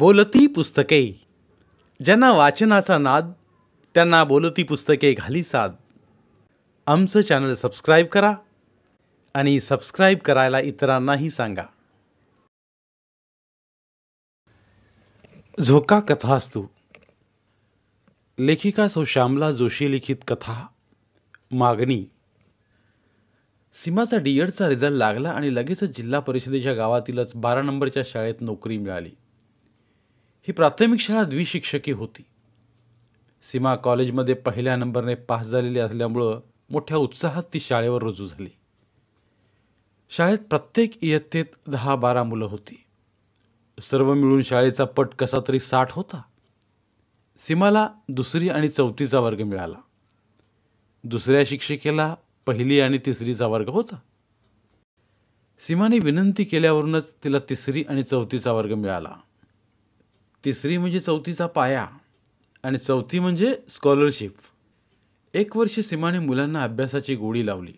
बोलती पुस्तके ज्यांना वाचनाचा नाद त्यांना बोलती पुस्तके घाली साद आमचं चॅनल सबस्क्राईब करा आणि सबस्क्राईब करायला इतरांनाही सांगा झोका कथास्तू लेखिका सो श्यामला जोशी लिखित कथा मागणी सीमाचा डी एडचा e रिझल्ट लागला आणि लगेचच जिल्हा परिषदेच्या गावातीलच बारा नंबरच्या शाळेत नोकरी मिळाली ही प्राथमिक शाळा द्विशिक्षकी होती सीमा कॉलेजमध्ये पहिल्या नंबरने पास झालेली असल्यामुळं मोठ्या उत्साहात ती शाळेवर रुजू झाली शाळेत प्रत्येक इयत्तेत दहा बारा मुलं होती सर्व मिळून शाळेचा पट कसा तरी साठ होता सीमाला दुसरी आणि चौथीचा वर्ग मिळाला दुसऱ्या शिक्षिकेला पहिली आणि तिसरीचा वर्ग होता सीमाने विनंती केल्यावरूनच तिला तिसरी आणि चौथीचा वर्ग मिळाला तिसरी म्हणजे चौथीचा पाया आणि चौथी म्हणजे स्कॉलरशिप एक वर्ष सीमाने मुलांना अभ्यासाची गोडी लावली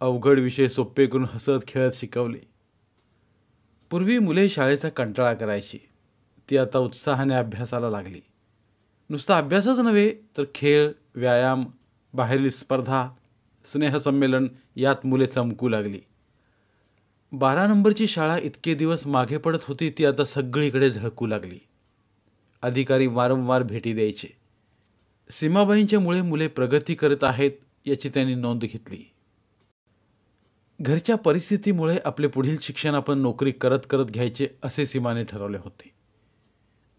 अवघड विषय सोपे करून हसत खेळत शिकवले पूर्वी मुले शाळेचा कंटाळा करायची ती आता उत्साहाने अभ्यासाला लागली नुसता अभ्यासच नव्हे तर खेळ व्यायाम बाहेरील स्पर्धा स्नेहसंमेलन यात मुले चमकू लागली बारा नंबरची शाळा इतके दिवस मागे पडत होती ती आता सगळीकडे झळकू लागली अधिकारी वारंवार भेटी द्यायचे सीमाबाईंच्यामुळे मुले प्रगती करत आहेत याची त्यांनी नोंद घेतली घरच्या परिस्थितीमुळे आपले पुढील शिक्षण आपण नोकरी करत करत घ्यायचे असे सीमाने ठरवले होते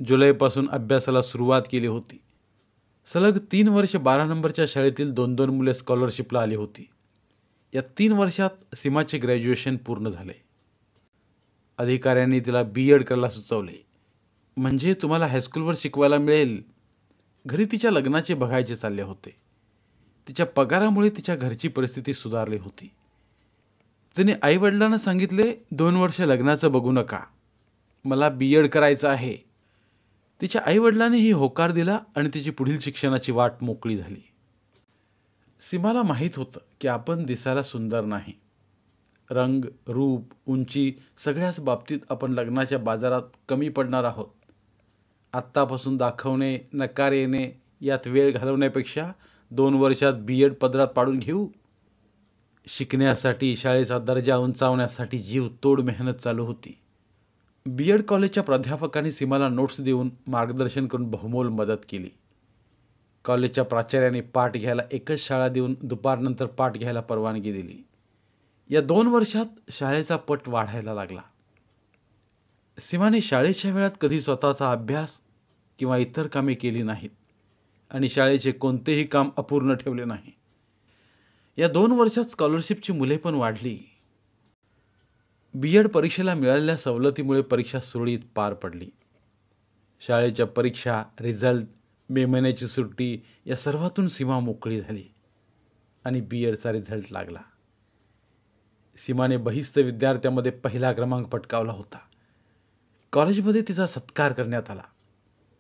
जुलैपासून अभ्यासाला सुरुवात केली होती सलग तीन वर्ष बारा नंबरच्या शाळेतील दोन दोन मुले स्कॉलरशिपला आली होती या तीन वर्षात सीमाचे ग्रॅज्युएशन पूर्ण झाले अधिकाऱ्यांनी तिला बी एड करायला सुचवले म्हणजे तुम्हाला हायस्कूलवर शिकवायला मिळेल घरी तिच्या लग्नाचे बघायचे चालले होते तिच्या पगारामुळे तिच्या घरची परिस्थिती सुधारली होती तिने आईवडिलांना सांगितले दोन वर्ष लग्नाचं बघू नका मला बी एड करायचं आहे तिच्या आईवडिलांनीही होकार दिला आणि तिची पुढील शिक्षणाची वाट मोकळी झाली सीमाला माहीत होतं की आपण दिसायला सुंदर नाही रंग रूप उंची सगळ्याच बाबतीत आपण लग्नाच्या बाजारात कमी पडणार आहोत आत्तापासून दाखवणे नकार येणे यात वेळ घालवण्यापेक्षा दोन वर्षात बी एड पदरात पाडून घेऊ शिकण्यासाठी शाळेचा दर्जा उंचावण्यासाठी जीव तोड मेहनत चालू होती बी एड कॉलेजच्या प्राध्यापकांनी सीमाला नोट्स देऊन मार्गदर्शन करून बहुमोल मदत केली कॉलेजच्या प्राचार्याने पाठ घ्यायला एकच शाळा देऊन दुपारनंतर पाठ घ्यायला परवानगी दिली या दोन वर्षात शाळेचा पट वाढायला लागला सीमाने शाळेच्या वेळात कधी स्वतःचा अभ्यास किंवा इतर कामे केली नाहीत आणि शाळेचे कोणतेही काम अपूर्ण ठेवले नाही या दोन वर्षात स्कॉलरशिपची मुले पण वाढली बी एड परीक्षेला मिळालेल्या सवलतीमुळे परीक्षा सुरळीत पार पडली शाळेच्या परीक्षा रिझल्ट मे महिन्याची सुट्टी या सर्वातून सीमा मोकळी झाली आणि बी एडचा रिझल्ट लागला सीमाने बहिस्त विद्यार्थ्यामध्ये पहिला क्रमांक पटकावला होता कॉलेजमध्ये तिचा सत्कार करण्यात आला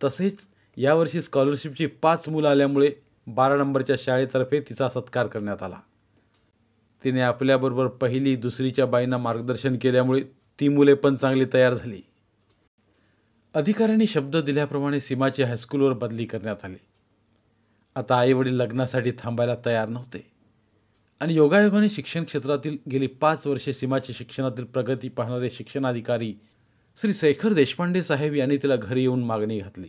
तसेच यावर्षी स्कॉलरशिपची पाच मुलं आल्यामुळे बारा नंबरच्या शाळेतर्फे तिचा सत्कार करण्यात आला तिने आपल्याबरोबर पहिली दुसरीच्या बाईंना मार्गदर्शन केल्यामुळे ती मुले पण चांगली तयार झाली अधिकाऱ्यांनी शब्द दिल्याप्रमाणे सीमाची हायस्कूलवर बदली करण्यात आली आता आईवडील लग्नासाठी थांबायला तयार नव्हते आणि योगायोगाने शिक्षण क्षेत्रातील गेली पाच वर्षे सीमाची शिक्षणातील प्रगती पाहणारे शिक्षणाधिकारी श्री शेखर देशपांडे साहेब यांनी तिला घरी येऊन मागणी घातली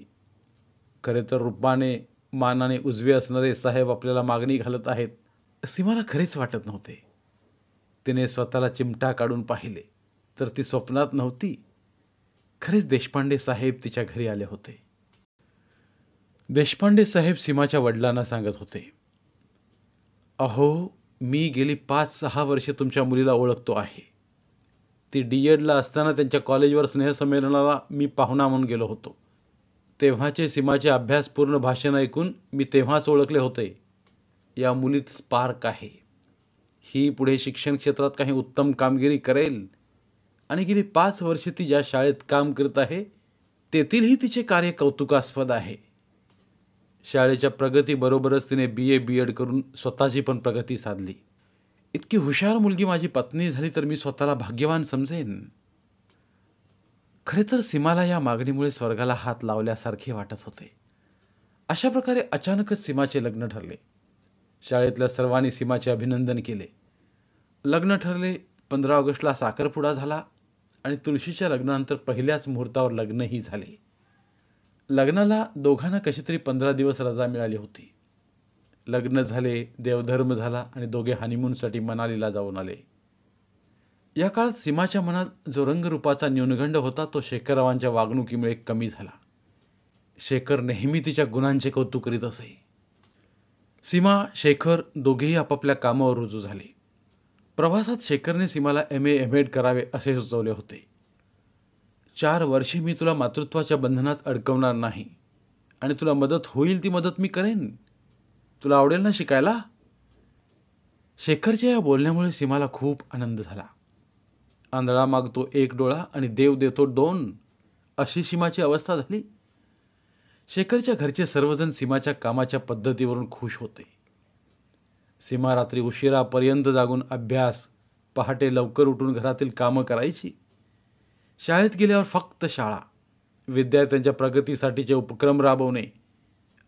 खरे तर रूपाने मानाने उजवे असणारे साहेब आपल्याला मागणी घालत आहेत असे मला खरेच वाटत नव्हते तिने स्वतःला चिमटा काढून पाहिले तर ती स्वप्नात नव्हती खरेच देशपांडे साहेब तिच्या घरी आले होते देशपांडे साहेब सीमाच्या वडिलांना सांगत होते अहो मी गेली पाच सहा वर्षे तुमच्या मुलीला ओळखतो आहे ती डी एडला असताना त्यांच्या कॉलेजवर स्नेहसंमेलनाला मी पाहुणा म्हणून गेलो होतो तेव्हाचे सीमाचे अभ्यासपूर्ण भाषण ऐकून मी तेव्हाच ओळखले होते या मुलीत स्पार्क आहे ही पुढे शिक्षण क्षेत्रात काही उत्तम कामगिरी करेल आणि गेली पाच वर्षे ती ज्या शाळेत काम करत आहे तेथीलही तिचे कार्य कौतुकास्पद आहे शाळेच्या प्रगतीबरोबरच तिने बी ए बी एड करून स्वतःची पण प्रगती साधली इतकी हुशार मुलगी माझी पत्नी झाली तर मी स्वतःला भाग्यवान समजेन खरे तर सीमाला या मागणीमुळे स्वर्गाला हात लावल्यासारखे वाटत होते अशा प्रकारे अचानकच सीमाचे लग्न ठरले शाळेतल्या सर्वांनी सीमाचे अभिनंदन केले लग्न ठरले पंधरा ऑगस्टला साखरपुडा झाला आणि तुळशीच्या लग्नानंतर पहिल्याच मुहूर्तावर लग्नही झाले लग्नाला दोघांना कशी तरी पंधरा दिवस रजा मिळाली होती लग्न झाले देवधर्म झाला आणि दोघे हनीमूनसाठी मनालीला जाऊन आले या काळात सीमाच्या मनात जो रंगरूपाचा न्यूनगंड होता तो शेखररावांच्या वागणुकीमुळे कमी झाला शेखर नेहमी तिच्या गुणांचे कौतुक करीत असे सीमा शेखर दोघेही आपापल्या कामावर रुजू झाले प्रवासात शेखरने सीमाला एम ए एम एड करावे असे सुचवले होते चार वर्षे मी तुला मातृत्वाच्या बंधनात अडकवणार नाही आणि तुला मदत होईल ती मदत मी करेन तुला आवडेल ना शिकायला शेखरच्या या बोलण्यामुळे सीमाला खूप आनंद झाला आंधळा मागतो एक डोळा आणि देव देतो दोन अशी सीमाची अवस्था झाली शेखरच्या घरचे सर्वजण सीमाच्या कामाच्या पद्धतीवरून खुश होते सीमा रात्री उशिरापर्यंत जागून अभ्यास पहाटे लवकर उठून घरातील कामं करायची शाळेत गेल्यावर फक्त शाळा विद्यार्थ्यांच्या प्रगतीसाठीचे उपक्रम राबवणे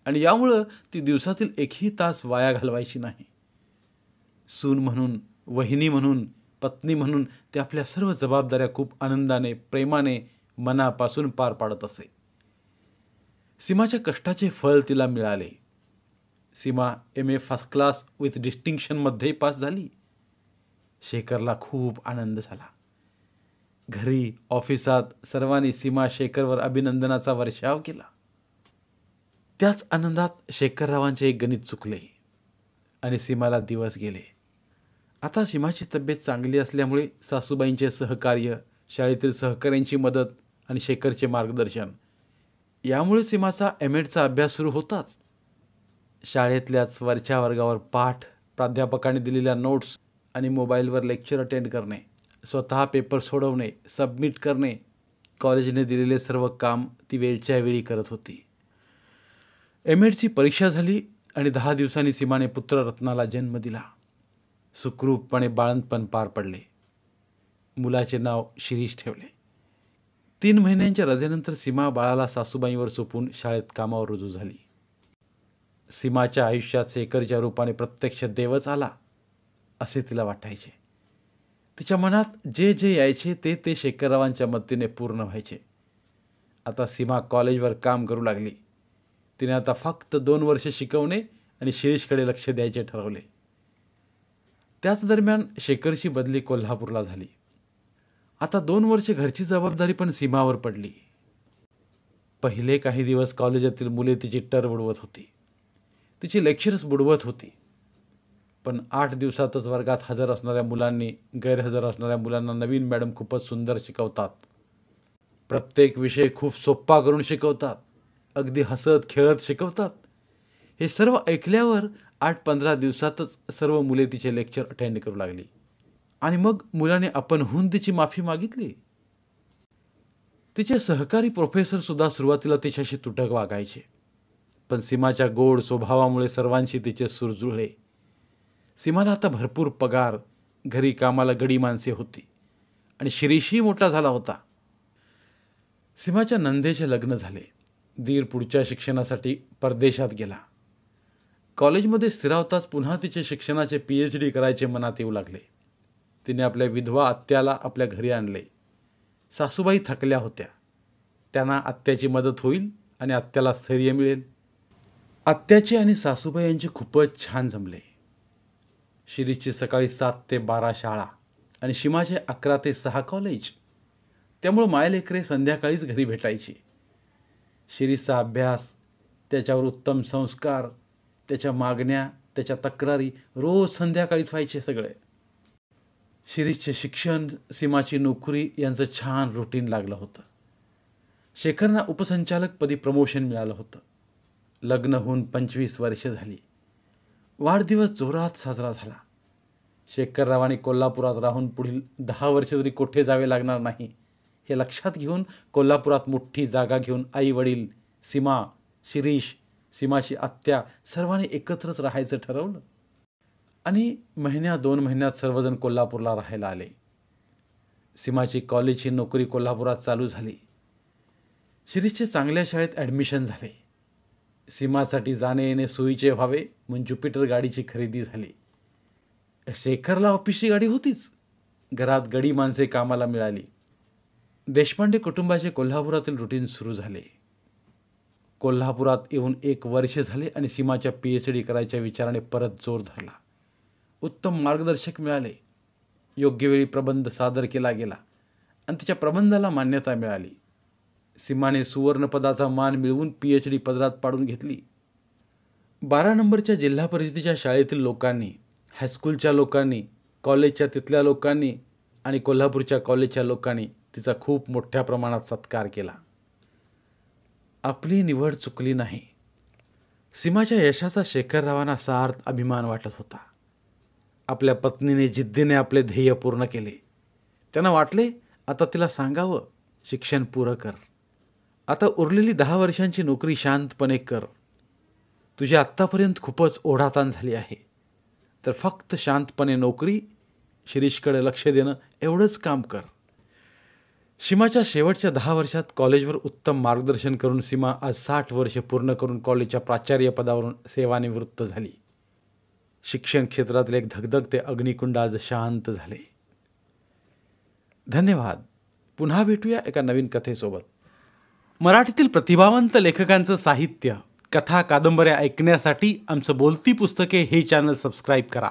आणि यामुळं ती दिवसातील एकही तास वाया घालवायची नाही सून म्हणून वहिनी म्हणून पत्नी म्हणून ते आपल्या सर्व जबाबदाऱ्या खूप आनंदाने प्रेमाने मनापासून पार पाडत असे सीमाच्या कष्टाचे फल तिला मिळाले Seema M A first class with डिस्टिंक्शनमध्ये पास झाली शेखरला खूप आनंद झाला घरी ऑफिसात सर्वांनी सीमा शेखरवर अभिनंदनाचा वर्षाव केला त्याच आनंदात शेखररावांचे एक गणित चुकले आणि सीमाला दिवस गेले आता सीमाची तब्येत चांगली असल्यामुळे सासूबाईंचे सहकार्य शाळेतील सहकाऱ्यांची मदत आणि शेखरचे मार्गदर्शन यामुळे सीमाचा एम एडचा अभ्यास सुरू होताच शाळेतल्याच वरच्या वर्गावर पाठ प्राध्यापकाने दिलेल्या नोट्स आणि मोबाईलवर लेक्चर अटेंड करणे स्वतः पेपर सोडवणे सबमिट करणे कॉलेजने दिलेले सर्व काम ती वेळच्या वेळी करत होती एम एडची परीक्षा झाली आणि दहा दिवसांनी सीमाने पुत्ररत्नाला जन्म दिला सुखरूपपणे बाळंतपण पार पडले मुलाचे नाव शिरीष ठेवले तीन महिन्यांच्या रजेनंतर सीमा बाळाला सासूबाईंवर सोपून शाळेत कामावर रुजू झाली सीमाच्या आयुष्यात सेकरच्या रूपाने प्रत्यक्ष देवच आला असे तिला वाटायचे तिच्या मनात जे जे यायचे ते ते शेखररावांच्या मदतीने पूर्ण व्हायचे आता सीमा कॉलेजवर काम करू लागली तिने आता फक्त दोन वर्षे शिकवणे आणि शिरीषकडे लक्ष द्यायचे ठरवले त्याच दरम्यान शेखरशी बदली कोल्हापूरला झाली आता दोन वर्षे घरची जबाबदारी पण सीमावर पडली पहिले काही दिवस कॉलेजातील मुले तिची टर बुडवत होती तिची लेक्चर्स बुडवत होती पण आठ दिवसातच वर्गात हजर असणाऱ्या मुलांनी गैरहजर असणाऱ्या मुलांना नवीन मॅडम खूपच सुंदर शिकवतात प्रत्येक विषय खूप सोप्पा करून शिकवतात अगदी हसत खेळत शिकवतात हे सर्व ऐकल्यावर आठ पंधरा दिवसातच सर्व मुले तिचे लेक्चर अटेंड करू लागली आणि मग मुलाने आपण होऊन तिची माफी मागितली तिचे सहकारी प्रोफेसरसुद्धा सुरुवातीला तिच्याशी तुटक वागायचे पण सीमाच्या गोड स्वभावामुळे सर्वांशी तिचे सूर जुळले सीमाला आता भरपूर पगार घरी कामाला गडी माणसे होती आणि शिरीषही मोठा झाला होता सीमाच्या नंदेचे लग्न झाले दीर पुढच्या शिक्षणासाठी परदेशात गेला कॉलेजमध्ये स्थिरावताच पुन्हा तिचे शिक्षणाचे पी एच डी करायचे मनात येऊ लागले तिने आपल्या विधवा आत्याला आपल्या घरी आणले सासूबाई थकल्या होत्या त्यांना आत्याची मदत होईल आणि आत्याला स्थैर्य मिळेल आत्याचे आणि सासूबाई यांचे खूपच छान जमले शिरीची सकाळी सात ते बारा शाळा आणि शिमाचे अकरा ते सहा कॉलेज त्यामुळं मायलेकरे संध्याकाळीच घरी भेटायची शिरीषचा अभ्यास त्याच्यावर उत्तम संस्कार त्याच्या मागण्या त्याच्या तक्रारी रोज संध्याकाळीच व्हायचे सगळे शिरीषचे शिक्षण सीमाची नोकरी यांचं छान रुटीन लागलं होतं शेखरना उपसंचालकपदी प्रमोशन मिळालं होतं लग्न होऊन पंचवीस वर्ष झाली वाढदिवस जोरात साजरा झाला शेखररावाने कोल्हापुरात राहून पुढील दहा वर्षे तरी कोठे जावे लागणार नाही हे लक्षात घेऊन कोल्हापुरात मोठी जागा घेऊन आई वडील सीमा शिरीष सीमाशी आत्या सर्वांनी एकत्रच राहायचं ठरवलं आणि महिन्या दोन महिन्यात सर्वजण कोल्हापूरला राहायला आले सीमाची कॉलेजची नोकरी कोल्हापुरात चालू झाली शिरीषचे चांगल्या शाळेत ॲडमिशन झाले सीमासाठी जाणे येणे सोयीचे व्हावे म्हणून ज्युपिटर गाडीची खरेदी झाली शेखरला ऑफिसची गाडी होतीच घरात गडी माणसे कामाला मिळाली देशपांडे कुटुंबाचे कोल्हापुरातील रुटीन सुरू झाले कोल्हापुरात येऊन एक वर्ष झाले आणि सीमाच्या पी एच डी करायच्या विचाराने परत जोर धरला उत्तम मार्गदर्शक मिळाले योग्य वेळी प्रबंध सादर केला गेला आणि तिच्या प्रबंधाला मान्यता मिळाली सीमाने सुवर्णपदाचा मान मिळवून पी एच डी पदरात पाडून घेतली बारा नंबरच्या जिल्हा परिषदेच्या शाळेतील लोकांनी हायस्कूलच्या लोकांनी कॉलेजच्या तिथल्या लोकांनी आणि कोल्हापूरच्या कॉलेजच्या लोकांनी तिचा खूप मोठ्या प्रमाणात सत्कार केला आपली निवड चुकली नाही सीमाच्या यशाचा शेखररावांना सार्थ अभिमान वाटत होता आपल्या पत्नीने जिद्दीने आपले ध्येय पूर्ण केले त्यांना वाटले आता तिला सांगावं शिक्षण पुरं कर आता उरलेली दहा वर्षांची नोकरी शांतपणे कर तुझी आत्तापर्यंत खूपच ओढाताण झाली आहे तर फक्त शांतपणे नोकरी शिरीषकडे लक्ष देणं एवढंच काम कर सीमाच्या शेवटच्या दहा वर्षात कॉलेजवर उत्तम मार्गदर्शन करून सीमा आज साठ वर्षे पूर्ण करून कॉलेजच्या प्राचार्य पदावरून सेवानिवृत्त झाली शिक्षण क्षेत्रातले एक धगधग ते अग्निकुंड आज शांत झाले धन्यवाद पुन्हा भेटूया एका नवीन कथेसोबत मराठीतील प्रतिभावंत लेखकांचं साहित्य कथा कादंबऱ्या ऐकण्यासाठी आमचं बोलती पुस्तके हे चॅनल सबस्क्राईब करा